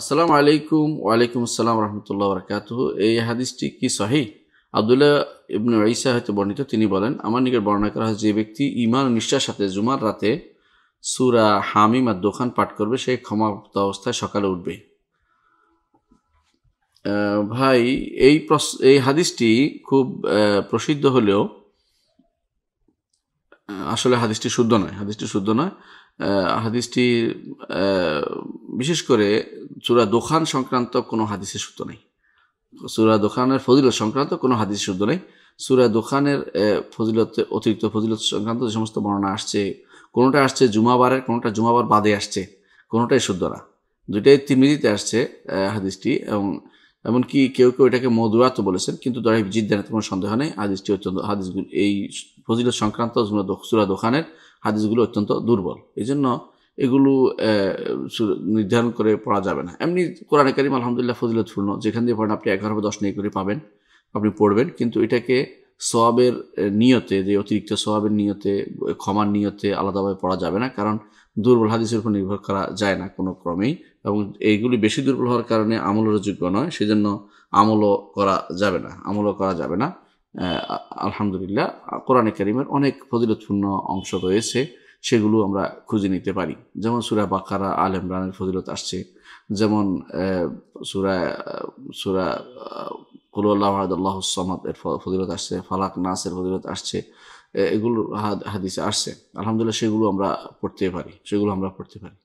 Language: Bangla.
আসসালামু আলাইকুম ওয়ালাইকুম আসসালাম রহমতুল্লাহ বরকাত এই হাদিসটি কি সহি আবদুল্লাহ ইবনু ঈসা হতে বর্ণিত তিনি বলেন আমার নিকট বর্ণনা করা হয় যে ব্যক্তি ইমান নিষ্ঠার সাথে জুমার রাতে সুরা হামিম আর দোকান পাঠ করবে সে ক্ষমাপ্ত অবস্থায় সকালে উঠবে ভাই এই এই হাদিসটি খুব প্রসিদ্ধ হলেও আসলে হাদিসটি শুদ্ধ নয় হাদিসটি শুদ্ধ নয় হাদিসটি বিশেষ করে চূড়া দোকান সংক্রান্ত কোনো হাদিসের সূত্র নেই সুরা দোকানের ফজিলত সংক্রান্ত কোনো হাদিসের সূত্র নেই সুরা দোকানের ফজিলত অতিরিক্ত ফজিলত সংক্রান্ত যে সমস্ত বর্ণনা আসছে কোনোটা আসছে জুমাবারের কোনোটা জুমাবার বাদে আসছে কোনোটাই শুদ্ধ না দুইটাই তিরমিজিতে আসছে হাদিসটি এবং এমনকি কেউ কেউ এটাকে মধুরাত বলেছেন কিন্তু জিত দেন কোনো সন্দেহ নেই হাদিসটি অত্যন্ত হাদিসগুলো এই ফজিলত সংক্রান্ত সুরা দোকানের হাদিসগুলো অত্যন্ত দুর্বল এই জন্য এগুলো নির্ধারণ করে পড়া যাবে না এমনি কোরআনে কারিম আলহামদুলিল্লাহ ফজিলতপূর্ণ যেখান দিয়ে পড়েন আপনি এগারো দশ নেই করে পাবেন আপনি পড়বেন কিন্তু এটাকে সোয়াবের নিয়তে যে অতিরিক্ত সোয়াবের নিয়তে ক্ষমার নিয়তে আলাদাভাবে পড়া যাবে না কারণ দুর্বল হাদিসের উপর নির্ভর করা যায় না কোনো ক্রমেই এবং এইগুলি বেশি দুর্বল হওয়ার কারণে আমলের যোগ্য নয় সেজন্য আমলও করা যাবে না আমলও করা যাবে না আলহামদুলিল্লাহ কোরআনে কারিমের অনেক ফজিলতপূর্ণ অংশ রয়েছে সেগুলো আমরা খুঁজে নিতে পারি যেমন সুরা বাকারা আল ইমরানের ফজিলত আসছে যেমন সুরা সুরা কুল্লাহ এর ফজিলত আসছে ফালাক নাসের ফজিলত আসছে এগুলো হাদিসে আসছে আলহামদুলিল্লাহ সেগুলো আমরা পড়তে পারি সেগুলো আমরা পড়তে পারি